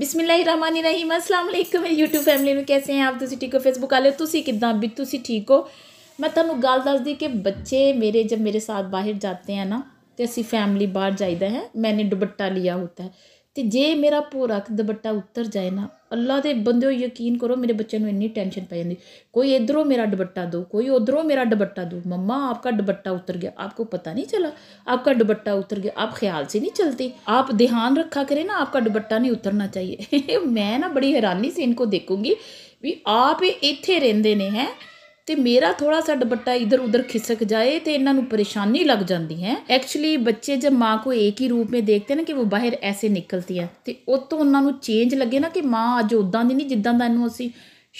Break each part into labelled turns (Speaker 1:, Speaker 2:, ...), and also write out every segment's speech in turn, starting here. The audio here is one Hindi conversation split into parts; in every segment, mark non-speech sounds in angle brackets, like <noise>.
Speaker 1: ਰਹੀਮ ਅਸਲਾਮ ਅਲੈਕਮ YouTube ਫੈਮਿਲੀ ਨੂੰ ਕਿਵੇਂ ਆਪ ਤੁਸੀਂ ਠੀਕ ਹੋ ਫੇਸਬੁੱਕ ਵਾਲੇ ਤੁਸੀਂ ਕਿਦਾਂ ਵੀ ਤੁਸੀਂ ਠੀਕ ਹੋ ਮੈਂ ਤੁਹਾਨੂੰ ਗੱਲ ਦੱਸਦੀ ਕਿ ਬੱਚੇ ਮੇਰੇ ਜਦ ਮੇਰੇ ਸਾਥ ਬਾਹਰ ਜਾਂਦੇ ਆ ਨਾ ਤੇ ਅਸੀਂ ਫੈਮਿਲੀ ਬਾਹਰ ਜਾਈਦਾ ਹੈ ਮੈਨੇ ਦੁਪੱਟਾ ਲਿਆ ਹੁੰਦਾ ਹੈ ਤੇ ਜੇ ਮੇਰਾ ਪੂਰਕ ਦੁਪੱਟਾ ਉੱਤਰ ਜਾਏ ਨਾ ਅੱਲਾ ਦੇ ਬੰਦਿਓ ਯਕੀਨ ਕਰੋ ਮੇਰੇ ਬੱਚੇ ਨੂੰ ਇੰਨੀ ਟੈਨਸ਼ਨ ਪੈ ਜਾਂਦੀ ਕੋਈ ਇਧਰੋਂ ਮੇਰਾ ਦੁਪੱਟਾ ਦੋ ਕੋਈ ਉਧਰੋਂ ਮੇਰਾ ਦੁਪੱਟਾ ਦੋ ਮੰਮਾ ਆਪਕਾ ਦੁਪੱਟਾ ਉੱਤਰ ਗਿਆ ਆਪਕੋ ਪਤਾ ਨਹੀਂ ਚਲਾ ਆਪਕਾ ਦੁਪੱਟਾ ਉੱਤਰ ਗਿਆ ਆਪ ਖਿਆਲ ਸੀ ਨਹੀਂ ਚਲਤੀ ਆਪ ਧਿਆਨ ਰੱਖਾ ਕਰੇ ਨਾ ਆਪਕਾ ਦੁਪੱਟਾ ਨਹੀਂ ਉਤਰਨਾ ਚਾਹੀਏ <laughs> ਮੈਂ ਨਾ ਬੜੀ ਹੈਰਾਨੀ ਸੀ ਇਨਕੋ ਦੇਖੂੰਗੀ ਵੀ ਆਪ ਇੱਥੇ ਰਹਿੰਦੇ ਨੇ ਹੈ ਤੇ ਮੇਰਾ ਥੋੜਾ ਸਾ ਦੁਪੱਟਾ ਇਧਰ ਉਧਰ ਖਿਸਕ ਜਾਏ ਤੇ ਇਹਨਾਂ ਨੂੰ ਪਰੇਸ਼ਾਨੀ ਲੱਗ ਜਾਂਦੀ ਹੈ ਐਕਚੁਅਲੀ ਬੱਚੇ ਜਦ ਮਾਂ ਕੋ ਇੱਕ ਹੀ ਰੂਪ ਵਿੱਚ ਦੇਖਦੇ ਨੇ ਕਿ ਉਹ ਬਾਹਰ ਐਸੇ ਨਿਕਲਦੀ ਹੈ ਤੇ ਉਹ ਤੋਂ ਉਹਨਾਂ ਨੂੰ ਚੇਂਜ ਲੱਗੇ ਨਾ ਕਿ ਮਾਂ ਅੱਜ ਉਦਾਂ ਦੀ ਨਹੀਂ ਜਿੱਦਾਂ ਦਾ ਇਹਨੂੰ ਅਸੀਂ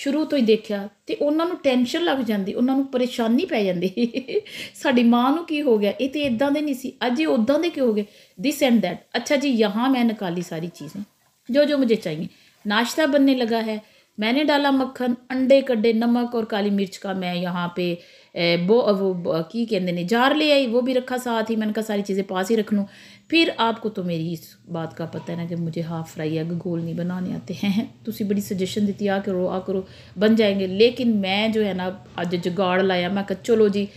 Speaker 1: ਸ਼ੁਰੂ ਤੋਂ ਹੀ ਦੇਖਿਆ ਤੇ ਉਹਨਾਂ ਨੂੰ ਟੈਨਸ਼ਨ ਲੱਗ ਜਾਂਦੀ ਉਹਨਾਂ ਨੂੰ ਪਰੇਸ਼ਾਨੀ ਪੈ ਜਾਂਦੀ <laughs> ਸਾਡੀ ਮਾਂ ਨੂੰ ਕੀ ਹੋ ਗਿਆ ਇਹ ਤੇ ਇਦਾਂ ਦੇ ਨਹੀਂ ਸੀ ਅੱਜ ਇਹ ਉਦਾਂ ਦੇ ਕਿਉਂ ਹੋ ਗਏ ਥਿਸ ਐਂਡ ਥੈਟ ਅੱਛਾ ਜੀ ਯਹਾਂ ਮੈਂ ਨਿਕਾਲੀ ਸਾਰੀ ਚੀਜ਼ਾਂ ਜੋ ਜੋ ਮੈਨੂੰ ਚਾਹੀਏ ਨਾਸ਼ਤਾ ਬੰਨੇ ਲਗਾ ਹੈ मैंने डाला मक्खन अंडे कड्डे नमक और काली मिर्च का मैं यहाँ पे बो वो की कहते हैं जार ले आई वो भी रखा साथ ही मैंने कहा सारी चीज़ें पास ही रख लूँ फिर आपको तो मेरी इस बात का पता है ना कि मुझे हाफ फ्राई एग गोल नहीं बनाने आते हैं तुम तो बड़ी सजेशन दी आ करो आ करो बन जाएंगे लेकिन मैं जो है ना अज जुगाड़ लाया मैं कहा चलो जी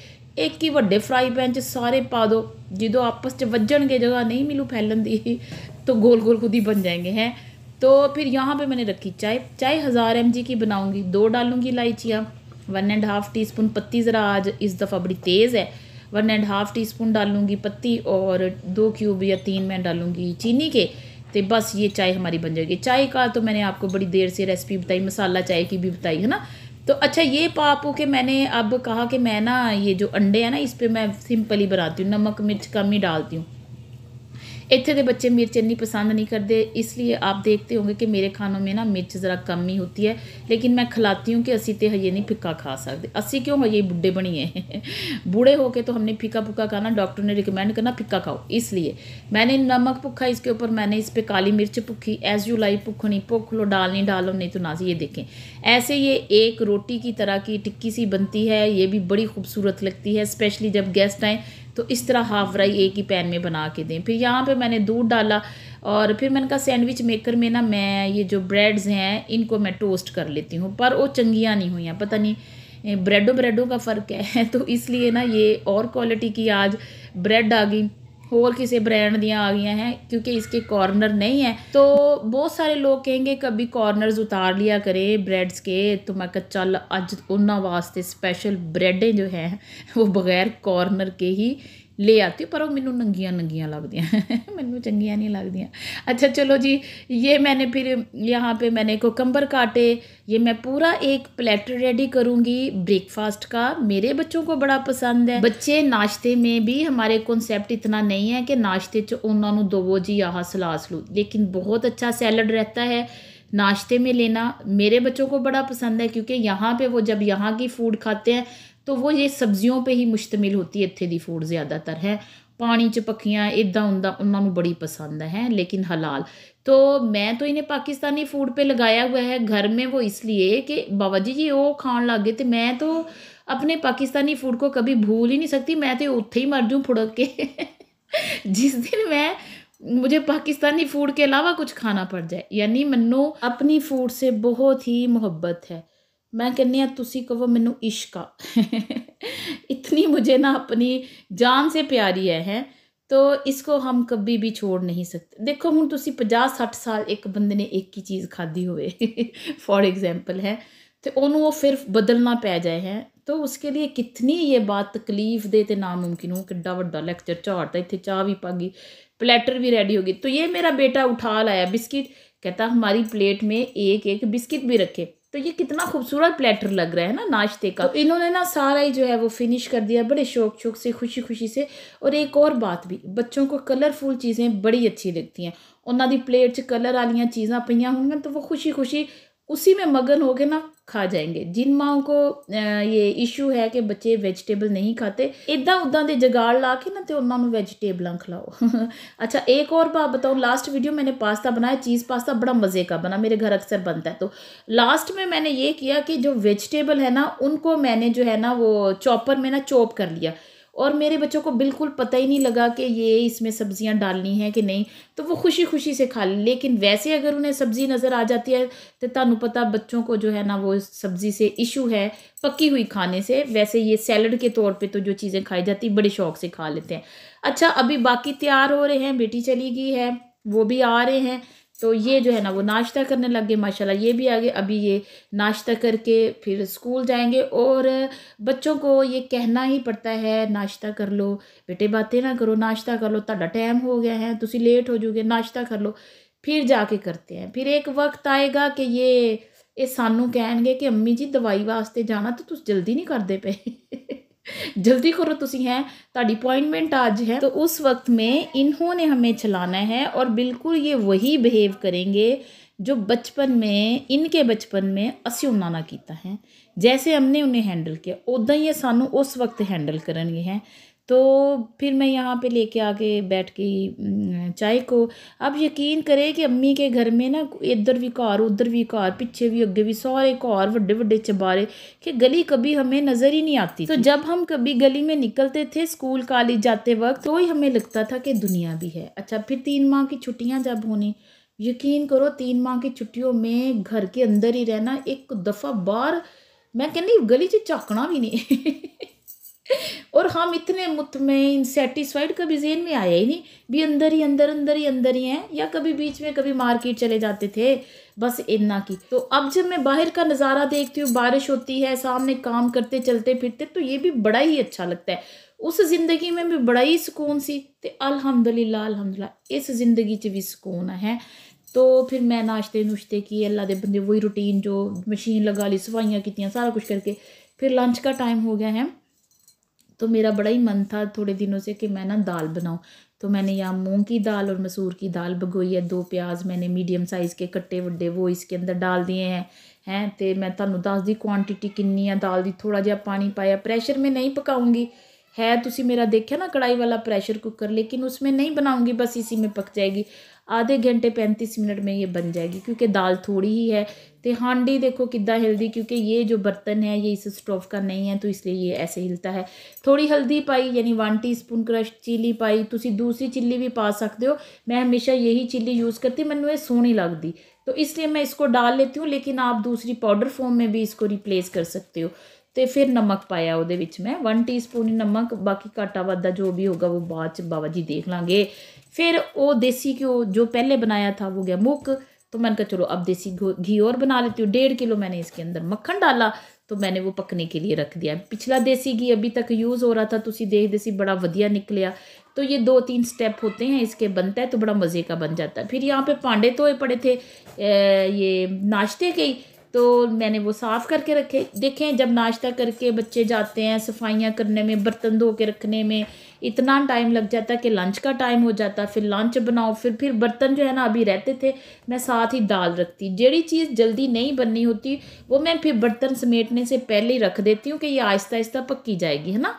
Speaker 1: एक ही व्डे फ्राई पैन च सारे पा दो जो आपस वजन के जगह नहीं मिलू फैलन ਦੀ तो गोल गोल खुद ही बन जाएंगे हैं तो फिर यहाँ पे मैंने रखी चाय चाय हज़ार एम की बनाऊँगी दो डालूँगी इलायचियाँ one and half teaspoon पत्ती ज़रा आज इस दफ़ा बड़ी तेज़ है one and half teaspoon डालूँगी पत्ती और दो क्यूब या तीन मैं डालूँगी चीनी के तो बस ये चाय हमारी बन जाएगी चाय का तो मैंने आपको बड़ी देर से रेसिपी बताई मसाला चाय की भी बताई है ना तो अच्छा ये पापू के मैंने अब कहा कि मैं ना ये जो अंडे हैं ना इस पर मैं सिंपली बनाती हूँ नमक मिर्च कम ही डालती हूँ इतने के बच्चे मिर्च इन्नी पसंद नहीं करते इसलिए आप देखते होंगे कि मेरे खानों में ना मिर्च ज़रा कम ही होती है लेकिन मैं खिलाती हूँ कि असी तो हजे नहीं फिक्का खा सकते असी क्यों हजे बुढ़े बनीए <laughs> बूढ़े होके तो हमने फिका पुका खाना डॉक्टर ने रिकमेंड करना फिक्का खाओ इसलिए मैंने नमक भुखा इसके ऊपर मैंने इस पर काली मिर्च भुखी एज यू लाई भुखनी भुख लो डालनी डालो नहीं तो ना ये देखें ऐसे ये एक रोटी की तरह की टिक्की सी बनती है ये भी बड़ी खूबसूरत लगती है स्पेशली जब गेस्ट आए तो इस तरह हाफ फ्राई एक ही पैन में बना के दें फिर यहाँ पे मैंने दूध डाला और फिर मैंने कहा सैंडविच मेकर में ना मैं ये जो ब्रेड्स हैं इनको मैं टोस्ट कर लेती हूँ पर वो चंगियाँ नहीं हुई हैं पता नहीं ब्रेडों ब्रेडों का फ़र्क है <laughs> तो इसलिए ना ये और क्वालिटी की आज ब्रेड आ गई और किसी ब्रांड दियाँ आ गई हैं क्योंकि इसके कॉर्नर नहीं है तो बहुत सारे लोग कहेंगे कभी कॉर्नर्स उतार लिया करें ब्रेड्स के तो मैं कहा चल अज उन्होंने वास्ते स्पेशल ब्रेडें जो हैं वो बगैर कॉर्नर के ही ਲੈ ਆਤੀ ਪਰ ਉਹ मैनू नंगिया नंगिया लगदियाँ मैं चंगिया नहीं लगदियाँ अच्छा चलो जी ये मैंने फिर यहाँ पे मैंने कोकम्बर काटे ये मैं पूरा एक प्लेटर रेडी करूँगी ब्रेकफास्ट का मेरे बच्चों को बड़ा पसंद है बच्चे नाश्ते में भी हमारे कॉन्सेप्ट इतना नहीं है कि नाश्ते च उन्होंने दवो जी आह सलाह सलू लेकिन बहुत अच्छा सैलड रहता है नाश्ते में लेना मेरे बच्चों को बड़ा पसंद है क्योंकि यहाँ पे वो जब यहाँ की फ़ूड खाते हैं तो वो ये सब्जियों पे ही मुश्तमिल होती है इतने की फूड ज़्यादातर है पानी ਚ इदा उदा उन्होंने बड़ी पसंद है लेकिन हलाल तो मैं तो इन्हें पाकिस्तानी फूड पे लगाया हुआ है घर में वो इसलिए कि बाबा जी जी वो खाने लग गए तो मैं तो अपने पाकिस्तानी फूड को कभी भूल ही नहीं सकती मैं तो उत्थे ही मर जूँ फुड़क के <laughs> जिस दिन मैं मुझे पाकिस्तानी फूड के अलावा कुछ खाना पड़ जाए यानी मन्नो अपनी फूड से बहुत ही मुहब्बत है मैं कहनी हाँ तुम कहो मैनू ਇਸ਼ਕ <laughs> इतनी मुझे ना अपनी जान से प्यारी है ਹੈ तो इसको हम कभी भी छोड़ नहीं सकते देखो हूँ तुम पाँ सठ साल एक बंद ने एक ही चीज़ खाधी हो फॉर एग्जैम्पल है तो उन्होंने वो फिर बदलना पै जाए है तो उसके लिए कितनी ये बात तकलीफ दे तो नामुमकिन हो किड्डा वड्डा लैक्चर झाड़ता इतने चाह भी पागी प्लेटर भी रेडी होगी तो ये मेरा बेटा उठा लाया बिस्किट कहता हमारी प्लेट में एक एक बिस्किट भी रखे तो ये कितना खूबसूरत प्लेटर लग रहा है ना नाश्ते का तो इन्होंने ना सारा ही जो है वो फिनिश कर दिया बड़े शौक शौक से खुशी खुशी से और एक और बात भी बच्चों को कलरफुल चीज़ें बड़ी अच्छी लगती हैं उन्होंने प्लेट 'च कलर वाली चीज़ा पई होंगे तो वो खुशी खुशी उसी में मगन हो गए ना खा जाएंगे जिन ਮਾਂ को ये इशू है कि बच्चे वेजिटेबल नहीं खाते इदा उदा के जगाड़ ला के ना तो उन्होंने वेजिटेबल खिलाओ <laughs> अच्छा एक और बात बताऊँ लास्ट वीडियो मैंने पास्ता बनाया चीज़ पास्ता बड़ा मज़े का बना मेरे घर अक्सर बनता है तो लास्ट में मैंने ये किया कि जो वेजिटेबल है ना उनको मैंने जो है ना वो चॉपर में ना चॉप कर लिया और मेरे बच्चों को बिल्कुल पता ही नहीं लगा कि ये इसमें सब्ज़ियाँ डालनी है कि नहीं तो वो खुशी खुशी से खा ली लेकिन वैसे अगर उन्हें सब्ज़ी नज़र आ जाती है तो तहु पता बच्चों को जो है ना वो सब्ज़ी से इशू है पकी हुई खाने से वैसे ये सैलड के तौर पे तो जो चीज़ें खाई जाती बड़े शौक से खा लेते हैं अच्छा अभी बाकी तैयार हो रहे हैं बेटी चली गई है वो भी आ रहे हैं तो ये जो है ना वो नाश्ता करने लग गए माशाल्लाह ये भी आ गए अभी ये नाश्ता करके फिर स्कूल जाएंगे और बच्चों को ये कहना ही पड़ता है नाश्ता कर लो बेटे बातें ना करो नाश्ता कर लो ताडा टाइम हो गया है तुम लेट हो जूगे नाश्ता कर लो फिर जाके करते हैं फिर एक वक्त आएगा कि ये ये सानू ਕਹਿਣਗੇ कि अम्मी जी दवाई वास्ते जाना तो तुम जल्दी नहीं करते पे <laughs> जल्दी करो तुम है ਤੁਹਾਡੀ आज है तो उस वक्त में इन्होंने हमें चलाना है और बिल्कुल ये वही बिहेव करेंगे जो बचपन में इनके बचपन में ਅਸੀਂ उन्होंने किया है जैसे हमने उन्हें हैंडल किया उदा ही सानू उस वक्त हैंडल ਕਰਨਗੇ है तो फिर मैं यहाँ पे लेके आके बैठ के चाय को आप यकीन करें कि अम्मी के घर में ना इधर भी घर उधर भी घर पीछे भी अगे भी सारे घर वे वे चबारे कि गली कभी हमें नज़र ही नहीं आती तो जब हम कभी गली में निकलते थे स्कूल कॉलेज जाते वक्त तो ही हमें लगता था कि दुनिया भी है अच्छा फिर तीन माह की छुट्टियाँ जब होनी यकीन करो तीन माह की छुट्टियों में घर के अंदर ही रहना एक दफ़ा बार मैं कहनी गली से झाकना भी नहीं <laughs> और हम इतने मुतमिन सेटिस्फाइड कभी जेन में आया ही नहीं भी अंदर ही अंदर अंदर ही अंदर ही हैं या कभी बीच में कभी मार्केट चले जाते थे बस इन्ना की तो अब जब मैं बाहर का नज़ारा देखती हूँ बारिश होती है सामने काम करते चलते फिरते तो ये भी बड़ा ही अच्छा लगता है उस जिंदगी में भी बड़ा ही सुकून सी तो अलहमदुल्ला अलहमदुल्ला इस जिंदगी 'च भी सुकून है तो फिर मैं नाश्ते नुश्ते किए अल्लाह के बंदे वही रूटीन जो मशीन लगा ली सफाइयाँ कीतियाँ सारा कुछ करके फिर लंच का टाइम हो गया है तो मेरा बड़ा ही मन था थोड़े दिनों से कि मैं ना दाल बनाऊँ तो मैंने यहाँ मूँग की दाल और मसूर की दाल भगोई है दो प्याज मैंने मीडियम साइज़ के कट्टे वड्डे वो इसके अंदर डाल दिए हैं हैं तो मैं तुम्हें दस दी क्वान्टिटी कि दाल की थोड़ा जहा पानी पाया प्रैशर में नहीं पकाऊँगी है ਤੁਸੀਂ मेरा देखा ना कढ़ाई वाला प्रेशर कुकर लेकिन उसमें नहीं बनाऊंगी बस इसी में पक जाएगी आधे घंटे पैंतीस मिनट में ये बन जाएगी क्योंकि दाल थोड़ी ही है तो हांडी देखो कितना हेल्दी क्योंकि ये जो बर्तन है ये इस स्टोव का नहीं है तो इसलिए ये ऐसे हिलता है थोड़ी हल्दी पाई यानी one teaspoon crush chilli पाई तुम दूसरी चिल्ली भी पा सकते हो मैं हमेशा यही चिल्ली यूज़ करती मैंने ये ਸੋਹਣੀ लगती तो इसलिए मैं इसको डाल लेती हूँ लेकिन आप दूसरी पाउडर फॉर्म में भी इसको रिप्लेस कर सकते हो तो फिर नमक पाया वो मैं वन टी स्पून नमक बाकी घाटा ਵਾਧਾ जो भी होगा वो बाद ਚ बाबा जी देख लाँगे फिर वो देसी घ्यो जो पहले बनाया था वो गया मुक तो मैंने कहा चलो अब देसी घी और बना लेती हूँ डेढ़ किलो मैंने इसके अंदर मक्खन डाला तो मैंने वो पकने के लिए रख दिया पिछला देसी घी अभी तक यूज़ हो रहा था तुम तो देखते सी बड़ा वधिया निकलिया तो ये दो तीन स्टेप होते हैं इसके बनता है तो बड़ा मज़े का बन जाता है फिर यहाँ पे पांडे तोए पड़े थे ए, ये नाश्ते के ही तो मैंने वो साफ़ करके रखे देखें जब नाश्ता करके बच्चे जाते हैं सफाइयाँ करने में बर्तन धो के रखने में इतना टाइम लग जाता कि लंच का टाइम हो जाता फिर लंच बनाओ फिर फिर बर्तन जो है ना अभी रहते थे मैं साथ ही दाल रखती जड़ी चीज़ जल्दी नहीं बननी होती वो मैं फिर बर्तन समेटने से पहले ही रख देती हूँ कि ये आहिस्ता आहिस्ता पक्की जाएगी है ना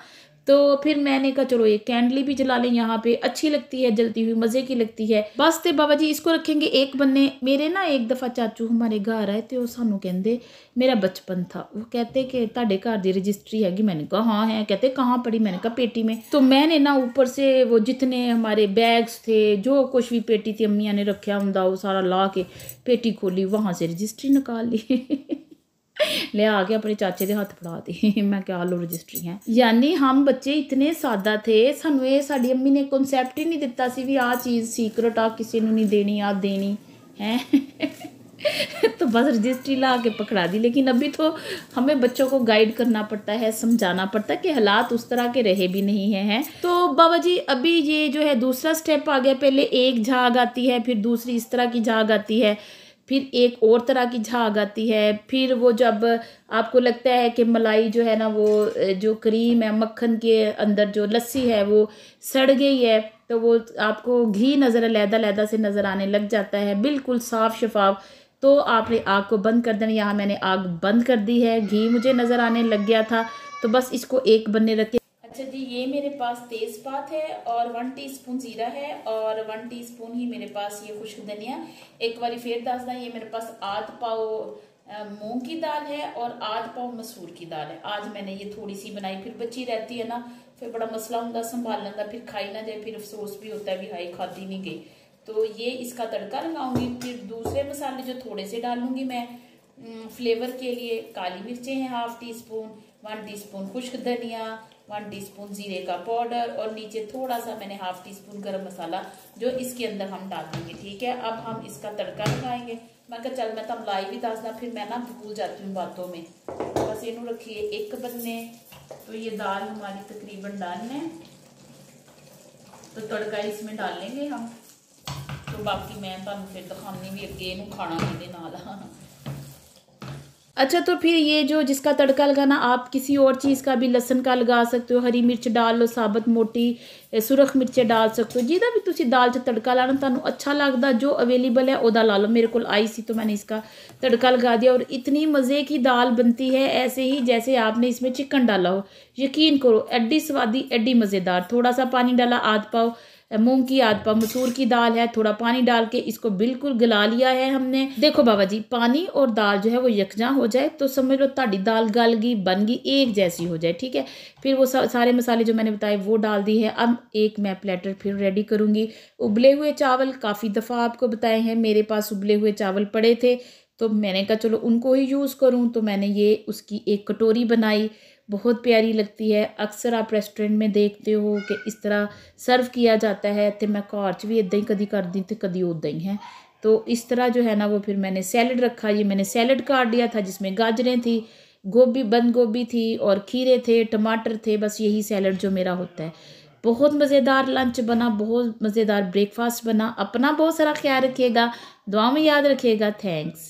Speaker 1: तो फिर मैंने कहा चलो ये कैंडली भी जला लें यहाँ पे अच्छी लगती है जलती हुई मज़े की लगती है बस तो बाबा जी इसको रखेंगे एक बन्ने मेरे ना एक दफ़ा चाचू हमारे घर आए तो वो सानू कहते मेरा बचपन था वो कहते कि ਤੁਹਾਡੇ घर ਦੀ रजिस्ट्री हैगी मैंने कहा हाँ है कहते कहाँ पड़ी मैंने कहा पेटी में तो मैंने ना ऊपर से वो जितने हमारे बैग्स थे जो कुछ भी पेटी थी अम्मिया ने रखा होंगे वो सारा ला के पेटी खोली वहाँ से रजिस्ट्री निकाल ली <laughs> लिया के अपने चाचे के हाथ फड़ा दी <laughs> मैं क्या लो रजिस्ट्री है यानी हम बच्चे इतने सादा थे सानू ये साड़ी अम्मी ने कॉन्सैप्ट ही नहीं दिता सी भी आ चीज़ सीक्रट आ किसी ने नहीं देनी आ देनी है <laughs> तो बस रजिस्ट्री ला के पकड़ा दी लेकिन अभी तो हमें बच्चों को गाइड करना पड़ता है समझाना पड़ता है कि हालात उस तरह के रहे भी नहीं है, है तो बाबा जी अभी ये जो है दूसरा स्टेप आ गया पहले एक झाग आती है फिर दूसरी इस तरह की झाग आती है फिर एक और तरह की झाग आती है फिर वो जब आपको लगता है कि मलाई जो है ना वो जो क्रीम है मक्खन के अंदर जो लस्सी है वो सड़ गई है तो वो आपको घी नज़र लहदा लहदा से नज़र आने लग जाता है बिल्कुल साफ़ शफाफ तो आपने आग को बंद कर देना यहाँ मैंने आग बंद कर दी है घी मुझे नज़र आने लग गया था तो बस इसको एक बनने रखे अच्छा जी ये मेरे पास तेज़पात है और वन टीस्पून ज़ीरा है और वन टीस्पून ही मेरे पास ये खुश्क धनिया एक बार फिर दें ये मेरे पास आध पाओ मूंग की दाल है और आध पाओ मसूर की दाल है आज मैंने ये थोड़ी सी बनाई फिर बची रहती है ना फिर बड़ा मसला होंगे संभालने का फिर खाई ना जाए फिर अफसोस भी होता है भी हाई खाती नहीं गई तो ये इसका तड़का लगाऊंगी फिर दूसरे मसाले जो थोड़े से डालूंगी मैं फ्लेवर के लिए काली मिर्चें हैं half teaspoon one teaspoon खुश्क धनिया वन टीस्पून जीरे का पाउडर और नीचे थोड़ा सा मैंने हाफ टी स्पून गर्म मसाला जो इसके अंदर हम डाल देंगे ठीक है अब हम इसका तड़का लगाएंगे मैं कहा चल मैं तो मलाई भी दसदा फिर मैं ना भूल जाती हूँ बातों में बस इन रखिए एक बन्ने तो ये दाल हमारी तकरीबन डाल है तो तड़का इसमें डाल लेंगे हम तो बाकी मैं तुम तो फिर दिखाने तो भी अगे इन खाना कि <laughs> अच्छा तो फिर ये जो जिसका तड़का लगाना आप किसी और चीज़ का भी लहसन का लगा सकते हो हरी मिर्च डाल लो साबत मोटी सुरख ਮਿਰਚੇ डाल सकते हो ਜਿਹਦਾ भी दाल से तड़का ਤੜਕਾ ਲਾਣਾ ਤੁਹਾਨੂੰ अच्छा लगता जो अवेलेबल है वह ला लो मेरे को आई सी तो मैंने इसका तड़का लगा दिया और इतनी मज़े की दाल बनती है ऐसे ही जैसे आपने इसमें चिकन डाला हो यकीन करो एड्डी स्वादी एड्डी मज़ेदार थोड़ा सा पानी डाला आध पाओ मूंग की आधपा मसूर की दाल है थोड़ा पानी डाल के इसको बिल्कुल गला लिया है हमने देखो बाबा जी पानी और दाल जो है वो यकजा हो जाए तो समझ लो ताड़ी दाल गल गई बन गई एक जैसी हो जाए ठीक है फिर वो सारे मसाले जो मैंने बताए वो डाल दी है अब एक मैं प्लेटर फिर रेडी करूँगी उबले हुए चावल काफ़ी दफ़ा आपको बताए हैं मेरे पास उबले हुए चावल पड़े थे तो मैंने कहा चलो उनको ही यूज़ करूँ तो मैंने ये उसकी एक कटोरी बनाई बहुत प्यारी लगती है अक्सर आप रेस्टोरेंट में हो कि इस तरह सर्व किया जाता है तो मैं घर च भी इदा ही कभी कर दी तो कभी उदा ही है तो इस तरह जो है ना वो फिर मैंने सैलड रखा ये मैंने सैलड काट लिया था जिसमें गाजरें थी गोभी बंद गोभी थी और खीरे थे टमाटर थे बस यही सैलड जो मेरा होता है बहुत मज़ेदार लंच बना बहुत मज़ेदार ब्रेकफास्ट बना अपना बहुत सारा ख्याल रखिएगा दुआ में याद रखिएगा थैंक्स